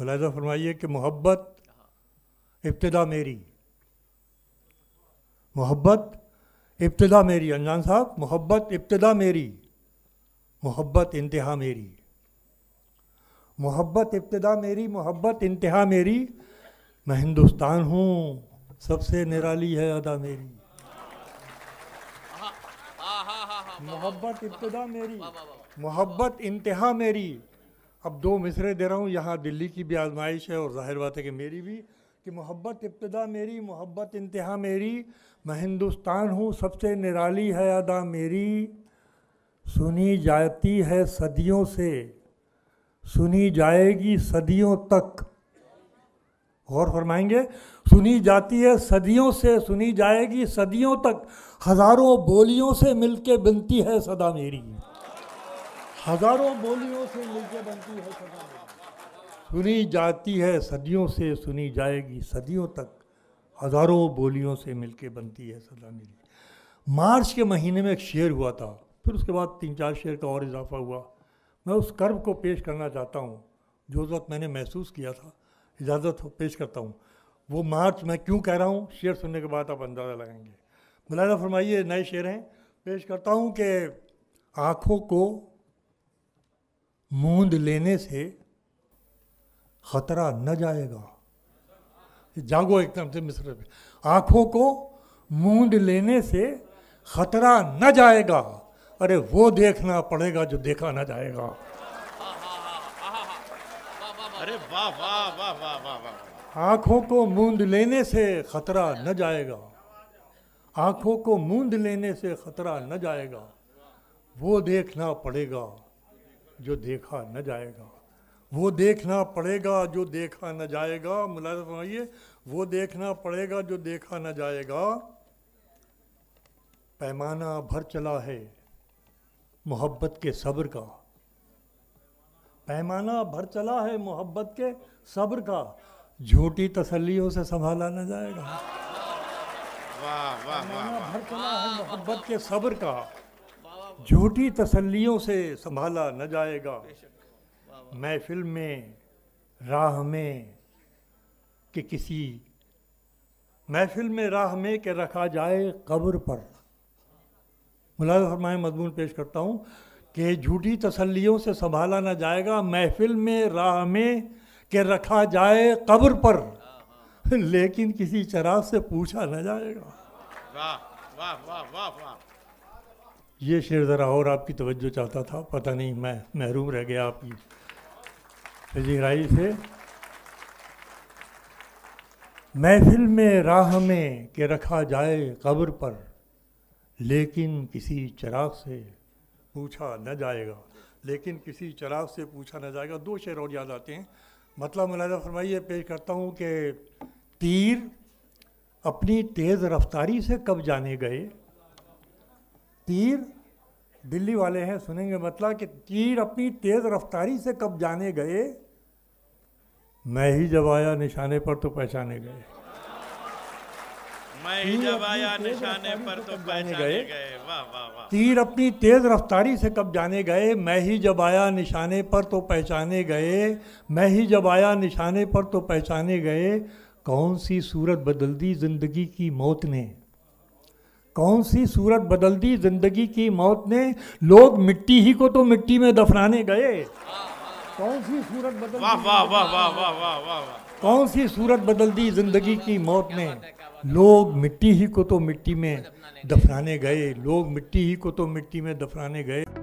मुलाजा तो फरमाइए कि मोहब्बत इब्तदा मेरी मोहब्बत इब्तदा मेरी अनजान साहब मोहब्बत इब्तदा मेरी मोहब्बत इंतहा मेरी मोहब्बत इब्तदा मेरी मोहब्बत इंतहा मेरी मैं हिंदुस्तान हूँ सबसे निराली है अदा मेरी मोहब्बत इब्तदा मेरी मोहब्बत इंतहा मेरी अब दो मिसरे दे रहा हूँ यहाँ दिल्ली की भी आजमाइश है और जाहिर बात है कि मेरी भी कि मोहब्बत इब्तदा मेरी मोहब्बत इंतहा मेरी मैं हिंदुस्तान हूँ सबसे निराली है अदा मेरी सुनी जाती है सदियों से सुनी जाएगी सदियों तक और फरमाएंगे सुनी जाती है सदियों से सुनी जाएगी सदियों तक हज़ारों बोलियों से मिलके बनती है सदा मेरी हजारों बोलियों से मिलकर बनती है सदा सुनी जाती है सदियों से सुनी जाएगी सदियों तक हजारों बोलियों से मिलकर बनती है सदा निधि मार्च के महीने में एक शेर हुआ था फिर उसके बाद तीन चार शेर का और इजाफा हुआ मैं उस कर्व को पेश करना चाहता हूँ जो उस वक्त मैंने महसूस किया था इजाज़त हो पेश करता हूँ वो मार्च मैं क्यों कह रहा हूँ शेर सुनने के बाद आप अंदाज़ा लगाएंगे मुलाजा फरमाइए नए शेर हैं पेश करता हूँ कि आँखों को मूंद लेने से खतरा न जाएगा जागो एकदम से मिस्र में को मूंद लेने से खतरा न जाएगा अरे वो देखना पड़ेगा जो देखा ना जाएगा अरे वाह वाह वाह वाह वाह वाह को मूंद लेने से खतरा न जाएगा आंखों को मूंद लेने से खतरा न जाएगा वो देखना पड़ेगा जो देखा न जाएगा वो देखना पड़ेगा जो देखा न जाएगा मुलायम फरमाइए वो देखना पड़ेगा जो देखा न जाएगा पैमाना भर चला है मोहब्बत के सब्र का पैमाना भर चला है मोहब्बत के सब्र का झूठी तसल्लियों से संभाला न जाएगा वाह वाह वाह भर चला है मोहब्बत के सब्र का झूठी तसल्लियों से संभाला न जाएगा महफिल में राह में कि किसी महफिल में राह में के रखा जाए कब्र पर मुलाजा फरमाए मजमून पेश करता हूँ कि झूठी तसल्लियों से संभाला ना जाएगा महफिल में राह में के रखा जाए कब्र पर लेकिन किसी चराग से पूछा ना जाएगा वाह वाह वाह वाह वाह ये शेर ज़रा और आपकी तवज्जो चाहता था पता नहीं मैं महरूम रह गया आपकी फजीराई से महफिल में राह में के रखा जाए कब्र पर लेकिन किसी चराग से पूछा न जाएगा लेकिन किसी चराग से पूछा न जाएगा दो शेर और याद आते हैं मतलब मुलाजा फरमाइए पेश करता हूँ कि तीर अपनी तेज़ रफ्तारी से कब जाने गए तीर दिल्ली वाले हैं सुनेंगे मतलब कि तीर अपनी तेज़ रफ्तारी से कब जाने गए मैं ही जब आया निशाने पर तो पहचाने गए मैं ही जब आया निशाने पर तो पहचाने गए वाह वाह वाह तीर अपनी तेज रफ्तारी से कब जाने गए मैं ही जब आया निशाने पर तो पहचाने गए मैं ही जब आया निशाने पर तो पहचाने गए कौन सी सूरत बदल दी जिंदगी की मौत ने कौन सी सूरत बदल दी जिंदगी की मौत ने लोग मिट्टी ही को तो मिट्टी में दफनाने गए कौन सी सूरत बदल वाह वाह वाह वाह वाह वाह वाह कौन सी सूरत बदल दी जिंदगी की मौत ने लोग मिट्टी ही को तो मिट्टी में दफनाने गए लोग मिट्टी ही को तो मिट्टी में दफनाने गए